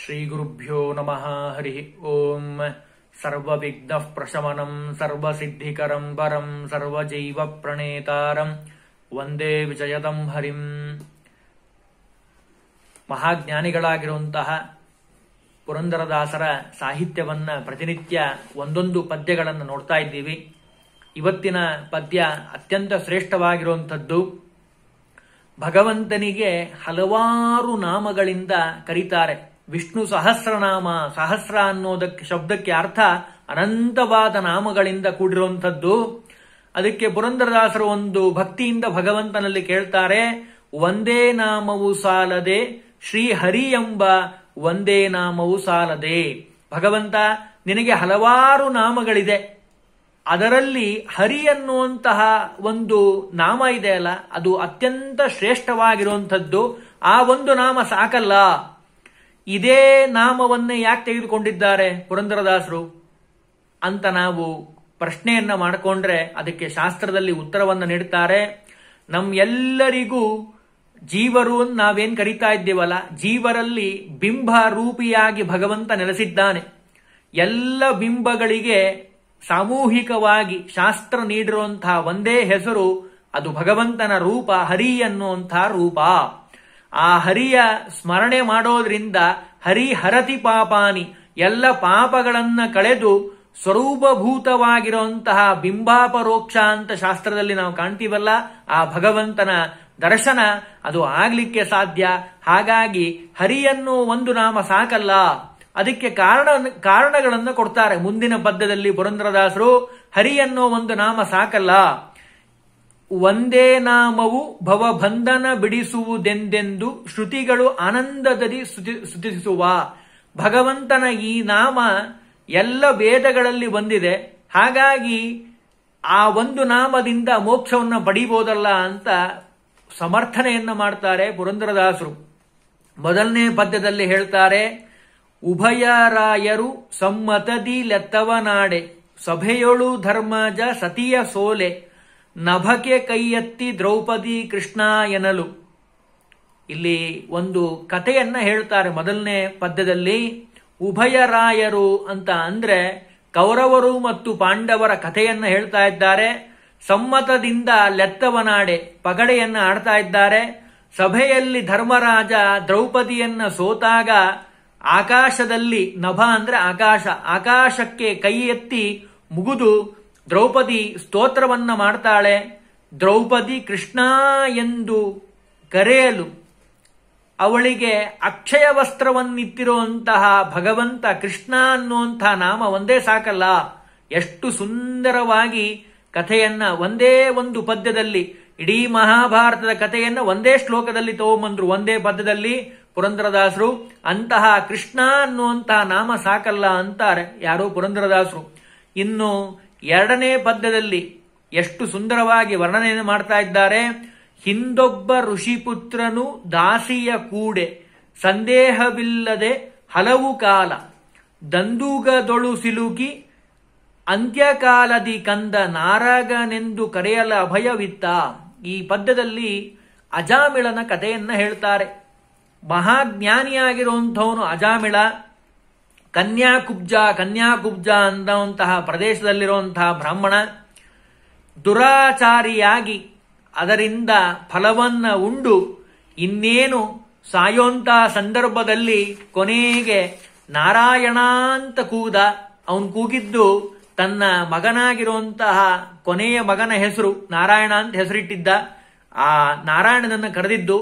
ಶ್ರೀಗುರುಭ್ಯೋ ನಮಃ ಹರಿ ಓಂ ಸರ್ವವಿಘ್ನ ಪ್ರಶಮನಂ ಸರ್ವಸಿದ್ಧಿಕರಂ ಪರಂ ಸರ್ವಜೈವ ಪ್ರಣೇತಾರಂ ವಂದೇ ವಿಜಯದಂ ಹರಿಂ ಮಹಾಜ್ಞಾನಿಗಳಾಗಿರುವಂತಹ ಪುರಂದರದಾಸರ ಸಾಹಿತ್ಯವನ್ನ ಪ್ರತಿನಿತ್ಯ ಒಂದೊಂದು ಪದ್ಯಗಳನ್ನು ನೋಡ್ತಾ ಇದ್ದೀವಿ ಇವತ್ತಿನ ಪದ್ಯ ಅತ್ಯಂತ ಶ್ರೇಷ್ಠವಾಗಿರುವಂಥದ್ದು ಭಗವಂತನಿಗೆ ಹಲವಾರು ನಾಮಗಳಿಂದ ಕರೀತಾರೆ ವಿಷ್ಣು ಸಹಸ್ರನಾಮ ಸಹಸ್ರ ಅನ್ನೋದಕ್ಕೆ ಶಬ್ದಕ್ಕೆ ಅರ್ಥ ಅನಂತವಾದ ನಾಮಗಳಿಂದ ಕೂಡಿರುವಂಥದ್ದು ಅದಕ್ಕೆ ಪುರಂದರದಾಸರು ಒಂದು ಭಕ್ತಿಯಿಂದ ಭಗವಂತನಲ್ಲಿ ಕೇಳ್ತಾರೆ ಒಂದೇ ನಾಮವು ಸಾಲದೆ ಶ್ರೀಹರಿ ಎಂಬ ಒಂದೇ ನಾಮವು ಸಾಲದೆ ಭಗವಂತ ನಿನಗೆ ಹಲವಾರು ನಾಮಗಳಿದೆ ಅದರಲ್ಲಿ ಹರಿ ಅನ್ನುವಂತಹ ಒಂದು ನಾಮ ಇದೆ ಅಲ್ಲ ಅದು ಅತ್ಯಂತ ಶ್ರೇಷ್ಠವಾಗಿರುವಂಥದ್ದು ಆ ಒಂದು ನಾಮ ಸಾಕಲ್ಲ ಇದೇ ನಾಮವನ್ನೇ ಯಾಕೆ ತೆಗೆದುಕೊಂಡಿದ್ದಾರೆ ಪುರಂದರದಾಸರು ಅಂತ ನಾವು ಪ್ರಶ್ನೆಯನ್ನ ಮಾಡಿಕೊಂಡ್ರೆ ಅದಕ್ಕೆ ಶಾಸ್ತ್ರದಲ್ಲಿ ಉತ್ತರವನ್ನು ನೀಡುತ್ತಾರೆ ಎಲ್ಲರಿಗೂ ಜೀವರು ನಾವೇನ್ ಕರಿತಾ ಇದ್ದೀವಲ್ಲ ಜೀವರಲ್ಲಿ ಬಿಂಬ ರೂಪಿಯಾಗಿ ಭಗವಂತ ನೆಲೆಸಿದ್ದಾನೆ ಎಲ್ಲ ಬಿಂಬಗಳಿಗೆ ಸಾಮೂಹಿಕವಾಗಿ ಶಾಸ್ತ್ರ ನೀಡಿರುವಂತಹ ಒಂದೇ ಹೆಸರು ಅದು ಭಗವಂತನ ರೂಪ ಹರಿ ಅನ್ನುವಂತಹ ರೂಪ ಆ ಹರಿಯ ಸ್ಮರಣೆ ಮಾಡೋದ್ರಿಂದ ಹರಿ ಹರತಿ ಪಾಪಾನಿ ಎಲ್ಲ ಪಾಪಗಳನ್ನ ಕಳೆದು ಸ್ವರೂಪಭೂತವಾಗಿರುವಂತಹ ಬಿಂಬಾಪರೋಕ್ಷ ಅಂತ ಶಾಸ್ತ್ರದಲ್ಲಿ ನಾವು ಕಾಣ್ತೀವಲ್ಲ ಆ ಭಗವಂತನ ದರ್ಶನ ಅದು ಆಗ್ಲಿಕ್ಕೆ ಸಾಧ್ಯ ಹಾಗಾಗಿ ಹರಿಯನ್ನು ಒಂದು ನಾಮ ಸಾಕಲ್ಲ ಅದಕ್ಕೆ ಕಾರಣ ಕಾರಣಗಳನ್ನು ಕೊಡ್ತಾರೆ ಮುಂದಿನ ಪದ್ಯದಲ್ಲಿ ಪುರಂದ್ರದಾಸರು ಹರಿಯನ್ನು ಒಂದು ನಾಮ ಸಾಕಲ್ಲ ಒಂದೇ ನಾಮವು ಭವಬಂಧನ ಬಿಡಿಸುವುದೆಂದೆಂದು ಶ್ರುತಿಗಳು ಆನಂದದಲ್ಲಿ ಸ್ತುತಿಸುವ ಭಗವಂತನ ಈ ನಾಮ ಎಲ್ಲ ವೇದಗಳಲ್ಲಿ ಬಂದಿದೆ ಹಾಗಾಗಿ ಆ ಒಂದು ನಾಮದಿಂದ ಮೋಕ್ಷವನ್ನು ಪಡಿಬೋದಲ್ಲ ಅಂತ ಸಮರ್ಥನೆಯನ್ನು ಮಾಡ್ತಾರೆ ಪುರಂದರದಾಸರು ಮೊದಲನೇ ಪದ್ಯದಲ್ಲಿ ಹೇಳ್ತಾರೆ ಉಭಯರಾಯರು ಸಮ್ಮತದಿ ಲೆತ್ತವನಾಡೆ ಸಭೆಯೊಳು ಧರ್ಮಜ ಸತಿಯ ಸೋಲೆ ನಭಕೆ ಕೈಯತ್ತಿ ದ್ರೌಪದಿ ಕೃಷ್ಣ ಎನಲು ಇಲ್ಲಿ ಒಂದು ಕಥೆಯನ್ನ ಹೇಳ್ತಾರೆ ಮೊದಲನೇ ಪದ್ಯದಲ್ಲಿ ಉಭಯರಾಯರು ಅಂತ ಅಂದ್ರೆ ಕೌರವರು ಮತ್ತು ಪಾಂಡವರ ಕಥೆಯನ್ನ ಹೇಳ್ತಾ ಇದ್ದಾರೆ ಸಮ್ಮತದಿಂದ ಲೆತ್ತವನಾಡೆ ಪಗಡೆಯನ್ನ ಆಡ್ತಾ ಇದ್ದಾರೆ ಸಭೆಯಲ್ಲಿ ಧರ್ಮರಾಜ ದ್ರೌಪದಿಯನ್ನ ಸೋತಾಗ ಆಕಾಶದಲ್ಲಿ ನಭ ಅಂದ್ರೆ ಆಕಾಶ ಆಕಾಶಕ್ಕೆ ಕೈ ಎತ್ತಿ ಮುಗಿದು ದ್ರೌಪದಿ ಸ್ತೋತ್ರವನ್ನ ಮಾಡ್ತಾಳೆ ದ್ರೌಪದಿ ಕೃಷ್ಣ ಎಂದು ಕರೆಯಲು ಅವಳಿಗೆ ಅಕ್ಷಯ ವಸ್ತ್ರವನ್ನಿತ್ತಿರುವಂತಹ ಭಗವಂತ ಕೃಷ್ಣ ಅನ್ನುವಂತಹ ನಾಮ ಒಂದೇ ಸಾಕಲ್ಲ ಎಷ್ಟು ಸುಂದರವಾಗಿ ಕಥೆಯನ್ನ ಒಂದೇ ಒಂದು ಪದ್ಯದಲ್ಲಿ ಇಡೀ ಮಹಾಭಾರತದ ಕಥೆಯನ್ನ ಒಂದೇ ಶ್ಲೋಕದಲ್ಲಿ ತಗೊಂಬಂದ್ರು ಒಂದೇ ಪದ್ಯದಲ್ಲಿ ಪುರಂದ್ರದಾಸರು ಅಂತಹ ಕೃಷ್ಣ ಅನ್ನುವಂತಹ ನಾಮ ಸಾಕಲ್ಲ ಅಂತಾರೆ ಯಾರೋ ಪುರಂದ್ರದಾಸರು ಇನ್ನು ಎರಡನೇ ಪದ್ಯದಲ್ಲಿ ಎಷ್ಟು ಸುಂದರವಾಗಿ ವರ್ಣನೆಯನ್ನು ಮಾಡ್ತಾ ಇದ್ದಾರೆ ಹಿಂದೊಬ್ಬ ಋಷಿಪುತ್ರನು ದಾಸಿಯ ಕೂಡೆ ಸಂದೇಹವಿಲ್ಲದೆ ಹಲವು ಕಾಲ ದಂದೂಗದೊಳು ಸಿಲುಕಿ ಅಂತ್ಯಕಾಲದಿ ಕಂದ ನಾರಾಗನೆಂದು ಕರೆಯಲ ಅಭಯವಿತ್ತ ಈ ಪದ್ಯದಲ್ಲಿ ಅಜಾಮಿಳನ ಕಥೆಯನ್ನ ಹೇಳ್ತಾರೆ ಮಹಾಜ್ಞಾನಿಯಾಗಿರುವಂಥವನು ಅಜಾಮಿಳ ಕನ್ಯಾಕುಬ್ಜ ಕನ್ಯಾಕುಬ್ಜ ಅಂದಂತಹ ಪ್ರದೇಶದಲ್ಲಿರುವಂತಹ ಬ್ರಾಹ್ಮಣ ದುರಾಚಾರಿಯಾಗಿ ಅದರಿಂದ ಫಲವನ್ನ ಉಂಡು ಇನ್ನೇನು ಸಾಯೋಂತ ಸಂದರ್ಭದಲ್ಲಿ ಕೊನೆಗೆ ನಾರಾಯಣ ಅಂತ ಕೂದ ಅವನು ಕೂಗಿದ್ದು ತನ್ನ ಮಗನಾಗಿರುವಂತಹ ಕೊನೆಯ ಮಗನ ಹೆಸರು ನಾರಾಯಣ ಅಂತ ಹೆಸರಿಟ್ಟಿದ್ದ ಆ ನಾರಾಯಣನನ್ನು ಕರೆದಿದ್ದು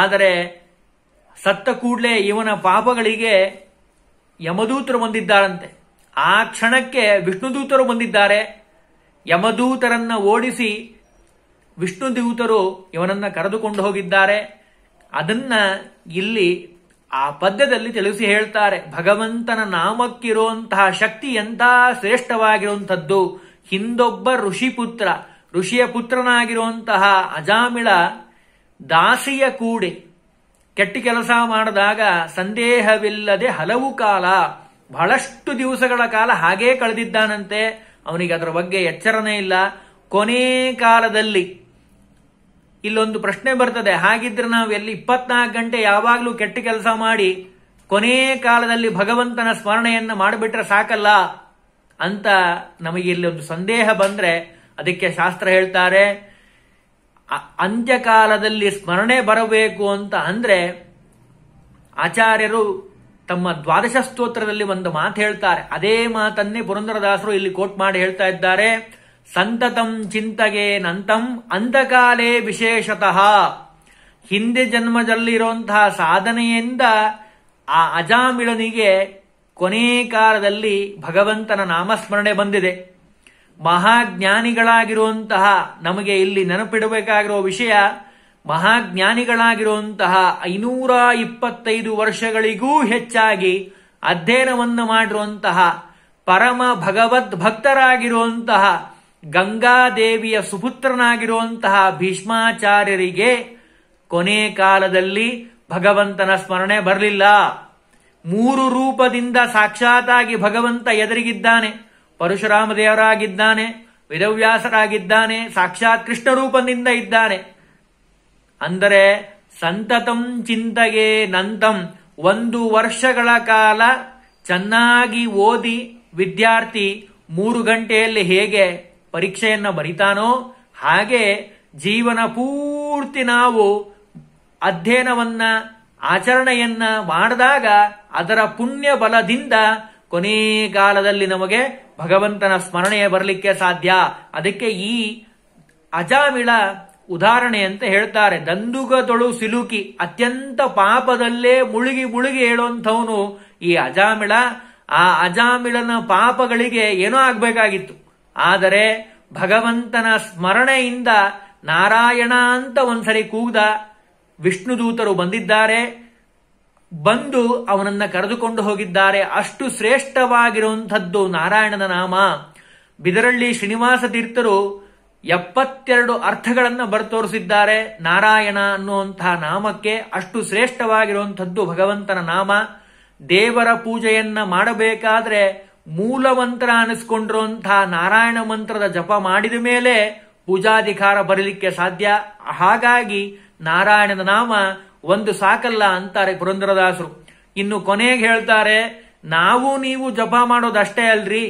ಆದರೆ ಸತ್ತ ಕೂಡಲೇ ಇವನ ಪಾಪಗಳಿಗೆ ಯಮದೂತರು ಬಂದಿದ್ದಾರಂತೆ ಆ ಕ್ಷಣಕ್ಕೆ ವಿಷ್ಣುದೂತರು ಬಂದಿದ್ದಾರೆ ಯಮದೂತರನ್ನ ಓಡಿಸಿ ವಿಷ್ಣುದೂತರು ಇವನನ್ನ ಕರೆದುಕೊಂಡು ಹೋಗಿದ್ದಾರೆ ಅದನ್ನ ಇಲ್ಲಿ ಆ ಪದ್ಯದಲ್ಲಿ ತಿಳಿಸಿ ಹೇಳ್ತಾರೆ ಭಗವಂತನ ನಾಮಕ್ಕಿರುವಂತಹ ಶಕ್ತಿ ಎಂತ ಶ್ರೇಷ್ಠವಾಗಿರುವಂಥದ್ದು ಹಿಂದೊಬ್ಬ ಋಷಿಪುತ್ರ ಋಷಿಯ ಪುತ್ರನಾಗಿರುವಂತಹ ಅಜಾಮಿಳ ದಾಸಿಯ ಕೂಡೆ ಕೆಟ್ಟ ಕೆಲಸ ಮಾಡಿದಾಗ ಸಂದೇಹವಿಲ್ಲದೆ ಹಲವು ಕಾಲ ಬಹಳಷ್ಟು ದಿವಸಗಳ ಕಾಲ ಹಾಗೇ ಕಳೆದಿದ್ದಾನಂತೆ ಅವನಿಗೆ ಅದರ ಬಗ್ಗೆ ಎಚ್ಚರನೇ ಇಲ್ಲ ಕೊನೇ ಕಾಲದಲ್ಲಿ ಇಲ್ಲೊಂದು ಪ್ರಶ್ನೆ ಬರ್ತದೆ ಹಾಗಿದ್ರೆ ನಾವು ಎಲ್ಲಿ ಇಪ್ಪತ್ನಾಲ್ಕು ಗಂಟೆ ಯಾವಾಗಲೂ ಕೆಟ್ಟ ಕೆಲಸ ಮಾಡಿ ಕೊನೆ ಕಾಲದಲ್ಲಿ ಭಗವಂತನ ಸ್ಮರಣೆಯನ್ನು ಮಾಡಿಬಿಟ್ರೆ ಸಾಕಲ್ಲ ಅಂತ ನಮಗೆ ಇಲ್ಲಿ ಒಂದು ಸಂದೇಹ ಬಂದ್ರೆ ಅದಕ್ಕೆ ಶಾಸ್ತ್ರ ಹೇಳ್ತಾರೆ ಅಂತ್ಯಕಾಲದಲ್ಲಿ ಸ್ಮರಣೆ ಬರಬೇಕು ಅಂತ ಅಂದ್ರೆ ಆಚಾರ್ಯರು ತಮ್ಮ ದ್ವಾದಶ ಸ್ತೋತ್ರದಲ್ಲಿ ಒಂದು ಮಾತು ಹೇಳ್ತಾರೆ ಅದೇ ಮಾತನ್ನೇ ಪುರಂದರದಾಸರು ಇಲ್ಲಿ ಕೋಟ್ ಮಾಡಿ ಹೇಳ್ತಾ ಇದ್ದಾರೆ ಸಂತತಂ ಚಿಂತಗೆ ನಂತಂ ಅಂತಕಾಲೇ ವಿಶೇಷತಃ ಹಿಂದೆ ಜನ್ಮದಲ್ಲಿರುವಂತಹ ಸಾಧನೆಯಿಂದ ಆ ಅಜಾಮಿಳನಿಗೆ ಕೊನೆ ಕಾಲದಲ್ಲಿ ಭಗವಂತನ ನಾಮಸ್ಮರಣೆ ಬಂದಿದೆ ಮಹಾಜ್ಞಾನಿಗಳಾಗಿರುವಂತಹ ನಮಗೆ ಇಲ್ಲಿ ನೆನಪಿಡಬೇಕಾಗಿರೋ ವಿಷಯ ಮಹಾಜ್ಞಾನಿಗಳಾಗಿರುವಂತಹ ಐನೂರ ಇಪ್ಪತ್ತೈದು ವರ್ಷಗಳಿಗೂ ಹೆಚ್ಚಾಗಿ ಅಧ್ಯಯನವನ್ನು ಮಾಡಿರುವಂತಹ ಪರಮ ಭಗವದ್ ಭಕ್ತರಾಗಿರುವಂತಹ ಗಂಗಾದೇವಿಯ ಸುಪುತ್ರನಾಗಿರುವಂತಹ ಭೀಷ್ಮಾಚಾರ್ಯರಿಗೆ ಕೊನೆ ಕಾಲದಲ್ಲಿ ಭಗವಂತನ ಸ್ಮರಣೆ ಬರಲಿಲ್ಲ ಮೂರು ರೂಪದಿಂದ ಸಾಕ್ಷಾತಾಗಿ ಭಗವಂತ ಎದುರಿಗಿದ್ದಾನೆ ಪರಶುರಾಮ ದೇವರಾಗಿದ್ದಾನೆ ವಿದವ್ಯಾಸರಾಗಿದ್ದಾನೆ ಸಾಕ್ಷಾತ್ ರೂಪದಿಂದ ಇದ್ದಾನೆ ಅಂದರೆ ಸಂತತಂ ಚಿಂತಗೆ ನಂತಂ ಒಂದು ವರ್ಷಗಳ ಕಾಲ ಚೆನ್ನಾಗಿ ಓದಿ ವಿದ್ಯಾರ್ಥಿ ಮೂರು ಗಂಟೆಯಲ್ಲಿ ಹೇಗೆ ಪರೀಕ್ಷೆಯನ್ನು ಬರಿತಾನೋ ಹಾಗೆ ಜೀವನ ಪೂರ್ತಿ ನಾವು ಅಧ್ಯಯನವನ್ನ ಆಚರಣೆಯನ್ನ ಮಾಡಿದಾಗ ಅದರ ಪುಣ್ಯ ಬಲದಿಂದ ಕೊನೆಯ ಕಾಲದಲ್ಲಿ ನಮಗೆ ಭಗವಂತನ ಸ್ಮರಣೆಯೇ ಬರಲಿಕ್ಕೆ ಸಾಧ್ಯ ಅದಕ್ಕೆ ಈ ಅಜಾಮಿಳ ಉದಾಹರಣೆ ಅಂತ ಹೇಳ್ತಾರೆ ದಂದುಗದೊಳು ಸಿಲುಕಿ ಅತ್ಯಂತ ಪಾಪದಲ್ಲೇ ಮುಳುಗಿ ಮುಳುಗಿ ಹೇಳುವಂಥವನು ಈ ಅಜಾಮಿಳ ಆ ಅಜಾಮಿಳನ ಪಾಪಗಳಿಗೆ ಏನೋ ಆಗ್ಬೇಕಾಗಿತ್ತು ಆದರೆ ಭಗವಂತನ ಸ್ಮರಣೆಯಿಂದ ನಾರಾಯಣ ಅಂತ ಒಂದ್ಸರಿ ಕೂಗ್ದ ದೂತರು ಬಂದಿದ್ದಾರೆ ಬಂದು ಅವನನ್ನ ಕರೆದುಕೊಂಡು ಹೋಗಿದ್ದಾರೆ ಅಷ್ಟು ಶ್ರೇಷ್ಠವಾಗಿರುವಂಥದ್ದು ನಾರಾಯಣನ ನಾಮ ಬಿದರಳ್ಳಿ ಶ್ರೀನಿವಾಸ ತೀರ್ಥರು ಎಪ್ಪತ್ತೆರಡು ಅರ್ಥಗಳನ್ನು ಬರ್ತೋರಿಸಿದ್ದಾರೆ ನಾರಾಯಣ ಅನ್ನುವಂತಹ ನಾಮಕ್ಕೆ ಅಷ್ಟು ಶ್ರೇಷ್ಠವಾಗಿರುವಂಥದ್ದು ಭಗವಂತನ ನಾಮ ದೇವರ ಪೂಜೆಯನ್ನ ಮಾಡಬೇಕಾದ್ರೆ ಮೂಲ ಮಂತ್ರ ಅನಿಸ್ಕೊಂಡಿರುವಂತಹ ನಾರಾಯಣ ಮಂತ್ರದ ಜಪ ಮಾಡಿದ ಮೇಲೆ ಪೂಜಾಧಿಕಾರ ಬರಲಿಕ್ಕೆ ಸಾಧ್ಯ ಹಾಗಾಗಿ ನಾರಾಯಣನ ನಾಮ ಒಂದು ಸಾಕಲ್ಲ ಅಂತಾರೆ ಪುರಂದರದಾಸರು ಇನ್ನು ಕೊನೆಗೆ ಹೇಳ್ತಾರೆ ನಾವು ನೀವು ಜಪ ಮಾಡೋದಷ್ಟೇ ಅಲ್ರಿ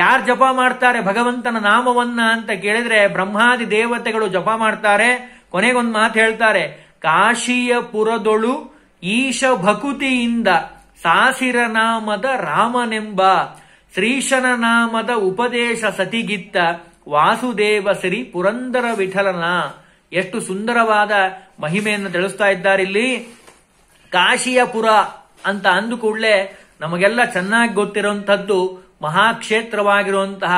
ಯಾರು ಜಪ ಮಾಡ್ತಾರೆ ಭಗವಂತನ ನಾಮವನ್ನ ಅಂತ ಕೇಳಿದ್ರೆ ಬ್ರಹ್ಮಾದಿ ದೇವತೆಗಳು ಜಪ ಮಾಡ್ತಾರೆ ಕೊನೆಗೊಂದು ಮಾತು ಹೇಳ್ತಾರೆ ಕಾಶಿಯ ಪುರದೊಳು ಈಶ ಭಕುತಿಯಿಂದ ಸಾಸಿರ ನಾಮದ ರಾಮನೆಂಬ ಶ್ರೀಶನ ನಾಮದ ಉಪದೇಶ ಸತಿಗಿತ್ತ ವಾಸುದೇವ ಶ್ರೀ ಪುರಂದರ ವಿಠಲನ ಎಷ್ಟು ಸುಂದರವಾದ ಮಹಿಮೆಯನ್ನು ತಿಳಿಸ್ತಾ ಇದ್ದಾರೆ ಇಲ್ಲಿ ಕಾಶಿಯಪುರ ಅಂತ ಅಂದು ಕೂಡಲೇ ನಮಗೆಲ್ಲ ಚೆನ್ನಾಗಿ ಗೊತ್ತಿರುವಂತಹದ್ದು ಮಹಾಕ್ಷೇತ್ರವಾಗಿರುವಂತಹ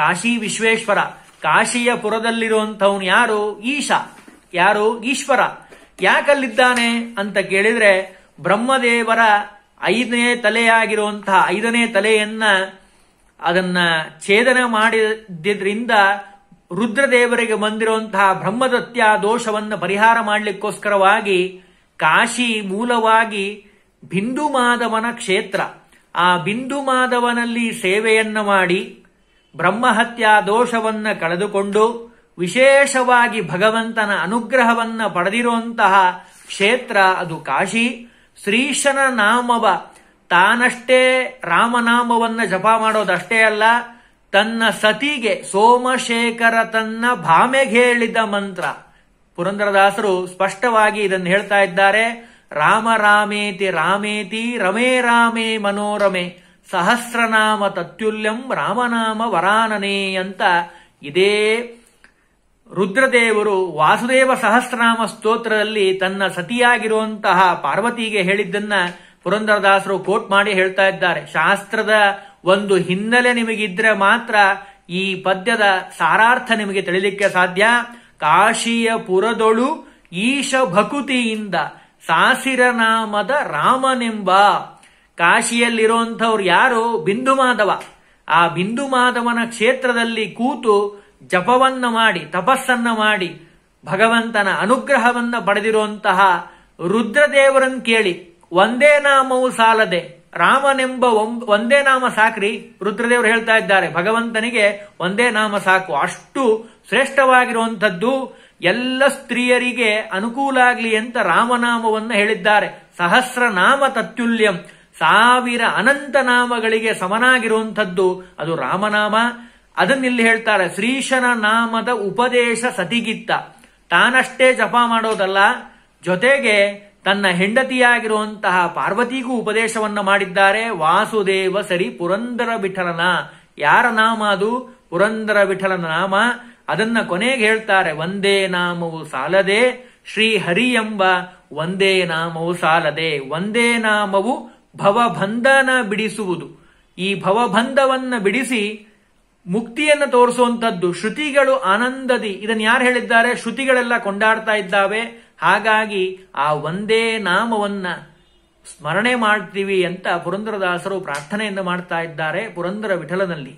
ಕಾಶಿ ವಿಶ್ವೇಶ್ವರ ಕಾಶಿಯ ಯಾರು ಈಶಾ ಯಾರು ಈಶ್ವರ ಯಾಕಲ್ಲಿದ್ದಾನೆ ಅಂತ ಕೇಳಿದ್ರೆ ಬ್ರಹ್ಮದೇವರ ಐದನೇ ತಲೆಯಾಗಿರುವಂತಹ ಐದನೇ ತಲೆಯನ್ನ ಅದನ್ನ ಛೇದನ ಮಾಡಿದ್ರಿಂದ ರುದ್ರದೇವರಿಗೆ ಬಂದಿರುವಂತಹ ಬ್ರಹ್ಮದತ್ಯ ದೋಷವನ್ನು ಪರಿಹಾರ ಮಾಡಲಿಕ್ಕೋಸ್ಕರವಾಗಿ ಕಾಶಿ ಮೂಲವಾಗಿ ಬಿಂದು ಮಾಧವನ ಕ್ಷೇತ್ರ ಆ ಬಿಂದು ಮಾಧವನಲ್ಲಿ ಸೇವೆಯನ್ನು ಮಾಡಿ ಬ್ರಹ್ಮಹತ್ಯಾ ದೋಷವನ್ನು ಕಳೆದುಕೊಂಡು ವಿಶೇಷವಾಗಿ ಭಗವಂತನ ಅನುಗ್ರಹವನ್ನು ಪಡೆದಿರುವಂತಹ ಕ್ಷೇತ್ರ ಅದು ಕಾಶಿ ಶ್ರೀಶನ ನಾಮವ ತಾನಷ್ಟೇ ರಾಮನಾಮವನ್ನು ಜಪ ಮಾಡೋದಷ್ಟೇ ಅಲ್ಲ ತನ್ನ ಸತಿಗೆ ಸೋಮಶೇಖರ ತನ್ನ ಭಾಮೆಗೆ ಹೇಳಿದ ಮಂತ್ರ ಪುರಂದರದಾಸರು ಸ್ಪಷ್ಟವಾಗಿ ಇದನ್ನು ಹೇಳ್ತಾ ಇದ್ದಾರೆ ರಾಮ ರಾಮೇತಿ ರಾಮೇತಿ ರಮೇ ರಾಮೇ ಮನೋರಮೆ ಸಹಸ್ರನಾಮ ತತ್ಯುಲ್ಯಂ ರಾಮನಾಮ ವರಾನನೇ ಅಂತ ಇದೇ ರುದ್ರದೇವರು ವಾಸುದೇವ ಸಹಸ್ರನಾಮ ಸ್ತೋತ್ರದಲ್ಲಿ ತನ್ನ ಸತಿಯಾಗಿರುವಂತಹ ಪಾರ್ವತಿಗೆ ಹೇಳಿದ್ದನ್ನ ಪುರಂದರದಾಸರು ಕೋಟ್ ಮಾಡಿ ಹೇಳ್ತಾ ಇದ್ದಾರೆ ಶಾಸ್ತ್ರದ ಒಂದು ಹಿನ್ನೆಲೆ ನಿಮಗಿದ್ರೆ ಮಾತ್ರ ಈ ಪದ್ಯದ ಸಾರಾರ್ಥ ನಿಮಗೆ ತಿಳಿಲಿಕ್ಕೆ ಸಾಧ್ಯ ಕಾಶಿಯ ಪುರದೊಳು ಈಶ ಭಕುತಿಯಿಂದ ಸಾಸಿರನಾಮದ ರಾಮನೆಂಬ ಕಾಶಿಯಲ್ಲಿರುವಂತವ್ರು ಯಾರು ಬಿಂದು ಮಾಧವ ಆ ಬಿಂದು ಮಾಧವನ ಕ್ಷೇತ್ರದಲ್ಲಿ ಕೂತು ಜಪವನ್ನ ಮಾಡಿ ತಪಸ್ಸನ್ನ ಮಾಡಿ ಭಗವಂತನ ಅನುಗ್ರಹವನ್ನ ಪಡೆದಿರುವಂತಹ ರುದ್ರದೇವರನ್ನು ಕೇಳಿ ಒಂದೇ ನಾಮವು ಸಾಲದೆ ರಾಮನೆಂಬ ಒಂದೇ ನಾಮ ಸಾಕ್ರಿ ರುದ್ರದೇವರು ಹೇಳ್ತಾ ಇದ್ದಾರೆ ಭಗವಂತನಿಗೆ ಒಂದೇ ನಾಮ ಸಾಕು ಅಷ್ಟು ಶ್ರೇಷ್ಠವಾಗಿರುವಂಥದ್ದು ಎಲ್ಲ ಸ್ತ್ರೀಯರಿಗೆ ಅನುಕೂಲ ಆಗಲಿ ಅಂತ ರಾಮನಾಮವನ್ನು ಹೇಳಿದ್ದಾರೆ ಸಹಸ್ರನಾಮ ತತ್ಯುಲ್ಯಂ ಸಾವಿರ ಅನಂತ ನಾಮಗಳಿಗೆ ಸಮನಾಗಿರುವಂಥದ್ದು ಅದು ರಾಮನಾಮ ಅದನ್ನಿಲ್ಲಿ ಹೇಳ್ತಾರೆ ಶ್ರೀಶನ ನಾಮದ ಉಪದೇಶ ಸತಿಗಿತ್ತ ತಾನಷ್ಟೇ ಜಪ ಮಾಡೋದಲ್ಲ ಜೊತೆಗೆ ತನ್ನ ಹೆಂಡತಿಯಾಗಿರುವಂತಹ ಪಾರ್ವತಿಗೂ ಉಪದೇಶವನ್ನು ಮಾಡಿದ್ದಾರೆ ವಾಸುದೇವ ಸರಿ ಪುರಂದರ ವಿಠಲನ ಯಾರ ನಾಮ ಅದು ಪುರಂದರ ವಿಠಲನ ನಾಮ ಅದನ್ನ ಕೊನೆಗೆ ಹೇಳ್ತಾರೆ ಒಂದೇ ನಾಮವು ಸಾಲದೆ ಶ್ರೀ ಹರಿ ಎಂಬ ಒಂದೇ ನಾಮವು ಸಾಲದೆ ಒಂದೇ ನಾಮವು ಭವಬಂಧನ ಬಿಡಿಸುವುದು ಈ ಭವಬಂಧವನ್ನ ಬಿಡಿಸಿ ಮುಕ್ತಿಯನ್ನು ತೋರಿಸುವಂಥದ್ದು ಶ್ರುತಿಗಳು ಆನಂದದಿ ಇದನ್ನು ಯಾರು ಹೇಳಿದ್ದಾರೆ ಶ್ರುತಿಗಳೆಲ್ಲ ಕೊಂಡಾಡ್ತಾ ಇದ್ದಾವೆ ಹಾಗಾಗಿ ಆ ಒಂದೇ ನಾಮವನ್ನ ಸ್ಮರಣೆ ಮಾಡ್ತೀವಿ ಅಂತ ಪುರಂದರದಾಸರು ಪ್ರಾರ್ಥನೆಯನ್ನು ಮಾಡ್ತಾ ಇದ್ದಾರೆ ಪುರಂದರ ವಿಠಲನಲ್ಲಿ